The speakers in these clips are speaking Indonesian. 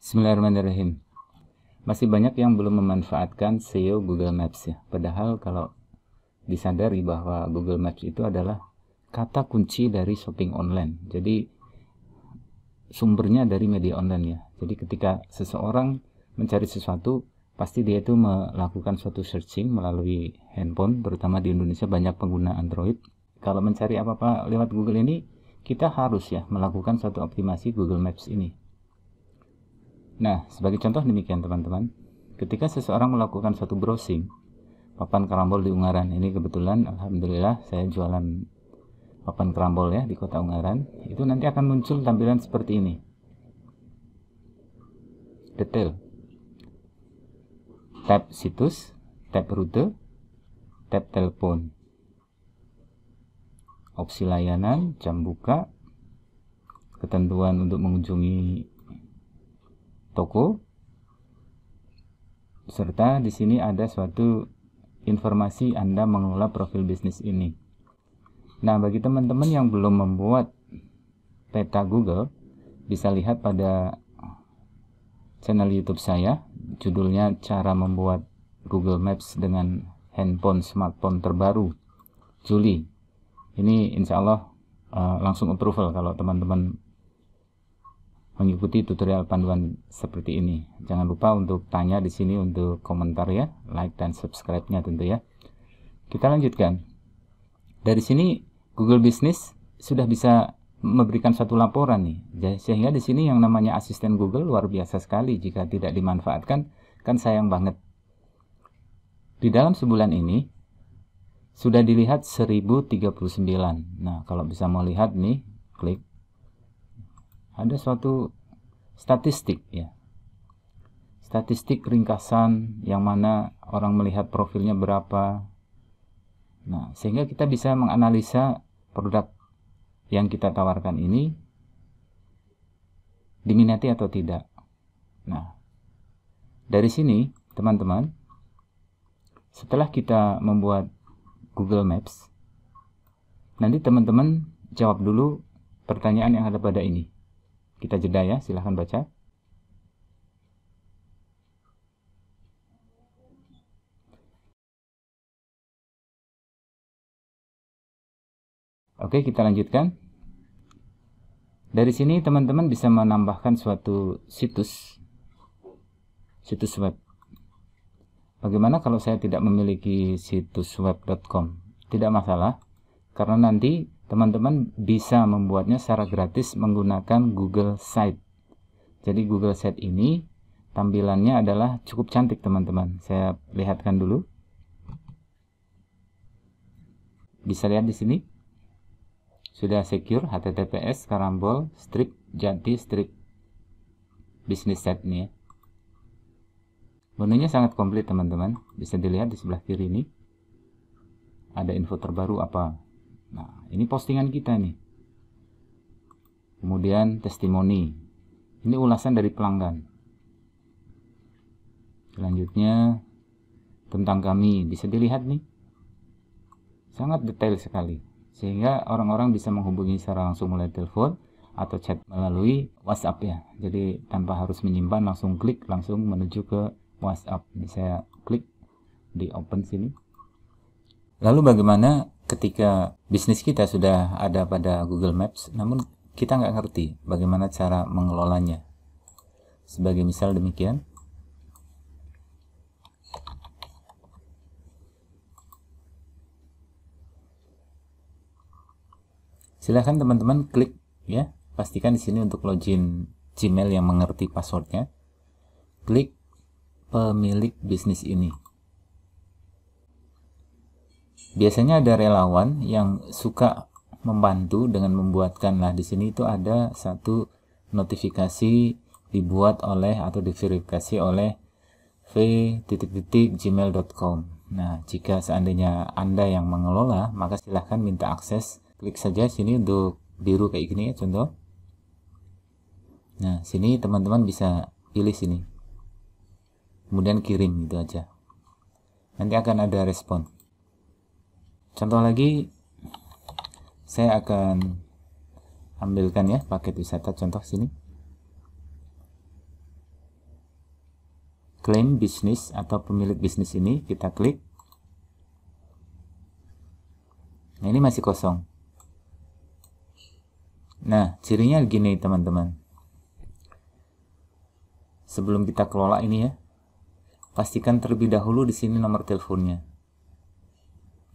Bismillahirrahmanirrahim. Masih banyak yang belum memanfaatkan SEO Google Maps ya. Padahal kalau disadari bahwa Google Maps itu adalah kata kunci dari shopping online. Jadi sumbernya dari media online ya. Jadi ketika seseorang mencari sesuatu, pasti dia itu melakukan suatu searching melalui handphone, terutama di Indonesia banyak pengguna Android. Kalau mencari apa-apa lewat Google ini, kita harus ya melakukan suatu optimasi Google Maps ini Nah, sebagai contoh demikian teman-teman. Ketika seseorang melakukan satu browsing, papan kerambol di Ungaran ini kebetulan alhamdulillah saya jualan papan kerambol ya di kota Ungaran, itu nanti akan muncul tampilan seperti ini. Detail. Tab situs, tab rute, tab telepon. Opsi layanan, jam buka, ketentuan untuk mengunjungi toko serta di sini ada suatu informasi Anda mengelola profil bisnis ini. Nah, bagi teman-teman yang belum membuat peta Google, bisa lihat pada channel YouTube saya, judulnya cara membuat Google Maps dengan handphone smartphone terbaru Juli. Ini insya Allah uh, langsung approval kalau teman-teman mengikuti tutorial panduan seperti ini. Jangan lupa untuk tanya di sini untuk komentar ya, like dan subscribe-nya tentu ya. Kita lanjutkan. Dari sini Google Business sudah bisa memberikan satu laporan nih. Sehingga di sini yang namanya asisten Google luar biasa sekali jika tidak dimanfaatkan kan sayang banget. Di dalam sebulan ini sudah dilihat 1039. Nah, kalau bisa mau lihat nih, klik ada suatu statistik ya. Statistik ringkasan yang mana orang melihat profilnya berapa. Nah, sehingga kita bisa menganalisa produk yang kita tawarkan ini diminati atau tidak. Nah, dari sini teman-teman, setelah kita membuat Google Maps, nanti teman-teman jawab dulu pertanyaan yang ada pada ini. Kita jeda ya, silahkan baca. Oke, kita lanjutkan. Dari sini teman-teman bisa menambahkan suatu situs, situs web. Bagaimana kalau saya tidak memiliki situs web.com? Tidak masalah, karena nanti teman-teman bisa membuatnya secara gratis menggunakan Google Site. Jadi Google Site ini tampilannya adalah cukup cantik teman-teman. Saya lihatkan dulu. Bisa lihat di sini. Sudah secure https karambol strip jati strip Business site ini ya. Menunya sangat komplit teman-teman. Bisa dilihat di sebelah kiri ini. Ada info terbaru apa Nah, ini postingan kita nih. Kemudian testimoni. Ini ulasan dari pelanggan. Selanjutnya tentang kami bisa dilihat nih. Sangat detail sekali sehingga orang-orang bisa menghubungi secara langsung melalui telepon atau chat melalui WhatsApp ya. Jadi tanpa harus menyimpan langsung klik langsung menuju ke WhatsApp. Ini saya klik di open sini. Lalu bagaimana ketika bisnis kita sudah ada pada Google Maps, namun kita nggak ngerti bagaimana cara mengelolanya. Sebagai misal demikian, silahkan teman-teman klik ya, pastikan di sini untuk login Gmail yang mengerti passwordnya. Klik pemilik bisnis ini biasanya ada relawan yang suka membantu dengan membuatkan lah di sini itu ada satu notifikasi dibuat oleh atau diverifikasi oleh v titik titik gmail.com nah jika seandainya anda yang mengelola maka silahkan minta akses klik saja sini untuk biru kayak gini ya contoh nah sini teman-teman bisa pilih sini kemudian kirim gitu aja nanti akan ada respon contoh lagi saya akan ambilkan ya paket wisata contoh sini klaim bisnis atau pemilik bisnis ini kita klik nah ini masih kosong nah cirinya gini teman-teman sebelum kita kelola ini ya pastikan terlebih dahulu di sini nomor teleponnya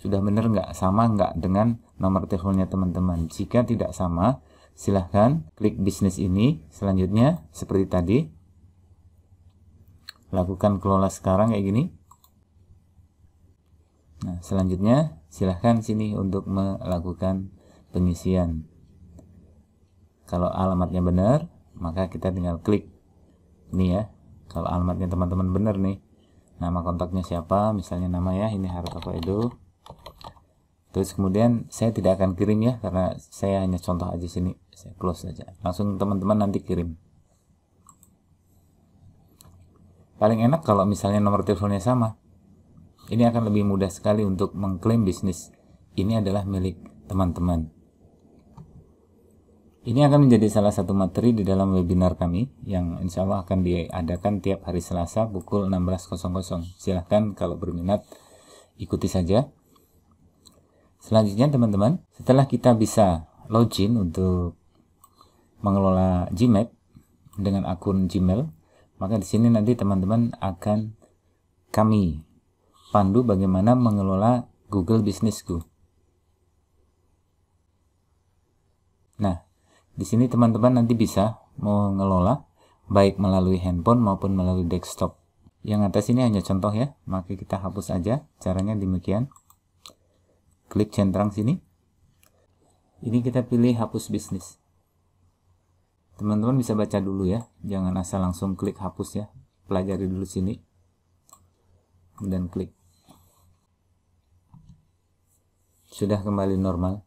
sudah benar nggak? Sama nggak dengan nomor teleponnya teman-teman? Jika tidak sama, silahkan klik bisnis ini. Selanjutnya, seperti tadi, lakukan kelola sekarang kayak gini. Nah, selanjutnya, silahkan sini untuk melakukan pengisian. Kalau alamatnya benar, maka kita tinggal klik. Ini ya, kalau alamatnya teman-teman benar nih. Nama kontaknya siapa, misalnya nama ya, ini Hartoko Edo terus kemudian saya tidak akan kirim ya karena saya hanya contoh aja sini saya close saja langsung teman-teman nanti kirim paling enak kalau misalnya nomor teleponnya sama ini akan lebih mudah sekali untuk mengklaim bisnis ini adalah milik teman-teman ini akan menjadi salah satu materi di dalam webinar kami yang insya Allah akan diadakan tiap hari Selasa pukul 16.00. Silahkan kalau berminat ikuti saja. Selanjutnya teman-teman, setelah kita bisa login untuk mengelola Gmail dengan akun Gmail, maka di sini nanti teman-teman akan kami pandu bagaimana mengelola Google Business Go. Nah, di sini teman-teman nanti bisa mengelola baik melalui handphone maupun melalui desktop. Yang atas ini hanya contoh ya, maka kita hapus aja caranya demikian klik centang sini ini kita pilih hapus bisnis teman-teman bisa baca dulu ya jangan asal langsung klik hapus ya pelajari dulu sini dan klik sudah kembali normal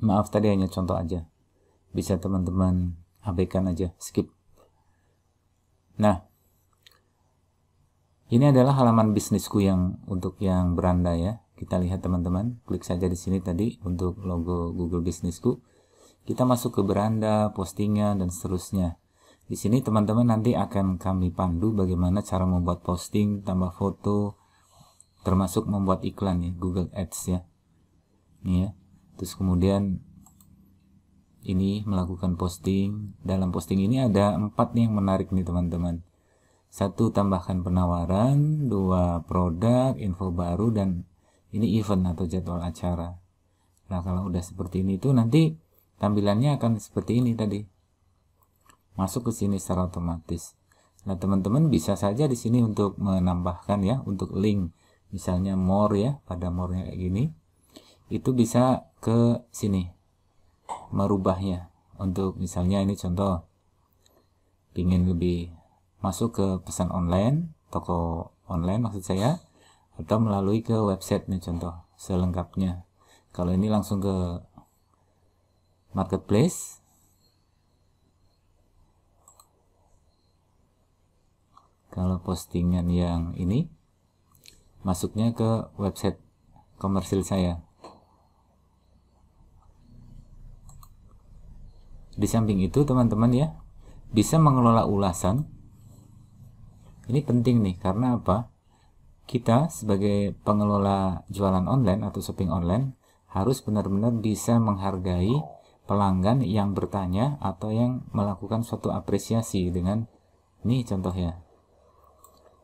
maaf tadi hanya contoh aja bisa teman-teman abaikan aja skip nah ini adalah halaman bisnisku yang untuk yang beranda ya kita lihat teman-teman, klik saja di sini tadi untuk logo Google Bisnisku. Kita masuk ke beranda, postingan, dan seterusnya. Di sini teman-teman nanti akan kami pandu bagaimana cara membuat posting, tambah foto, termasuk membuat iklan ya, Google Ads ya. Ini ya. Terus kemudian ini melakukan posting. Dalam posting ini ada empat nih yang menarik nih teman-teman. Satu tambahkan penawaran, dua produk, info baru dan ini event atau jadwal acara nah kalau udah seperti ini itu nanti tampilannya akan seperti ini tadi masuk ke sini secara otomatis nah teman-teman bisa saja di sini untuk menambahkan ya untuk link misalnya more ya pada more nya kayak gini itu bisa ke sini merubahnya untuk misalnya ini contoh ingin lebih masuk ke pesan online toko online maksud saya atau melalui ke website nih contoh selengkapnya kalau ini langsung ke marketplace kalau postingan yang ini masuknya ke website komersil saya di samping itu teman-teman ya bisa mengelola ulasan ini penting nih karena apa kita sebagai pengelola jualan online atau shopping online harus benar-benar bisa menghargai pelanggan yang bertanya atau yang melakukan suatu apresiasi dengan ini ya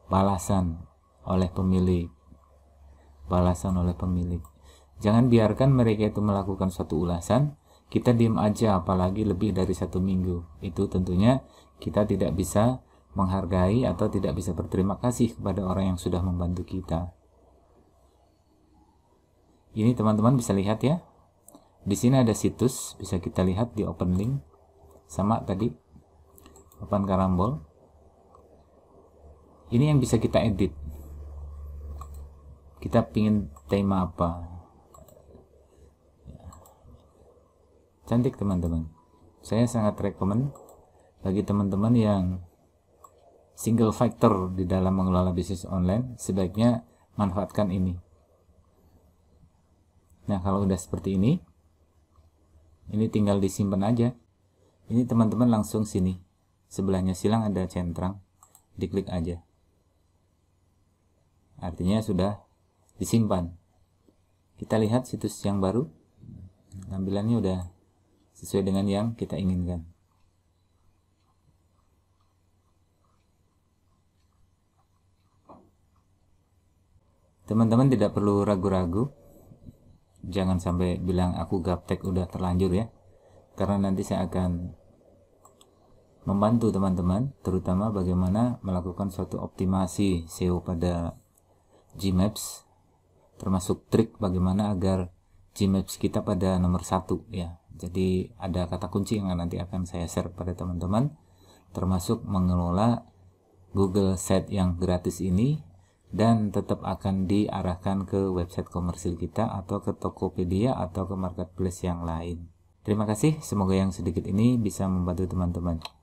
balasan oleh pemilik balasan oleh pemilik jangan biarkan mereka itu melakukan suatu ulasan kita diem aja apalagi lebih dari satu minggu itu tentunya kita tidak bisa menghargai atau tidak bisa berterima kasih kepada orang yang sudah membantu kita. Ini teman-teman bisa lihat ya. Di sini ada situs, bisa kita lihat di open link. Sama tadi, open karambol. Ini yang bisa kita edit. Kita pingin tema apa. Cantik teman-teman. Saya sangat rekomen bagi teman-teman yang single factor di dalam mengelola bisnis online, sebaiknya manfaatkan ini. Nah, kalau udah seperti ini, ini tinggal disimpan aja. Ini teman-teman langsung sini. Sebelahnya silang ada centrang. Diklik aja. Artinya sudah disimpan. Kita lihat situs yang baru. Tampilannya udah sesuai dengan yang kita inginkan. teman-teman tidak perlu ragu-ragu jangan sampai bilang aku gaptek udah terlanjur ya karena nanti saya akan membantu teman-teman terutama bagaimana melakukan suatu optimasi SEO pada Gmaps termasuk trik bagaimana agar Gmaps kita pada nomor satu ya jadi ada kata kunci yang nanti akan saya share pada teman-teman termasuk mengelola Google set yang gratis ini dan tetap akan diarahkan ke website komersil kita atau ke Tokopedia atau ke marketplace yang lain. Terima kasih, semoga yang sedikit ini bisa membantu teman-teman.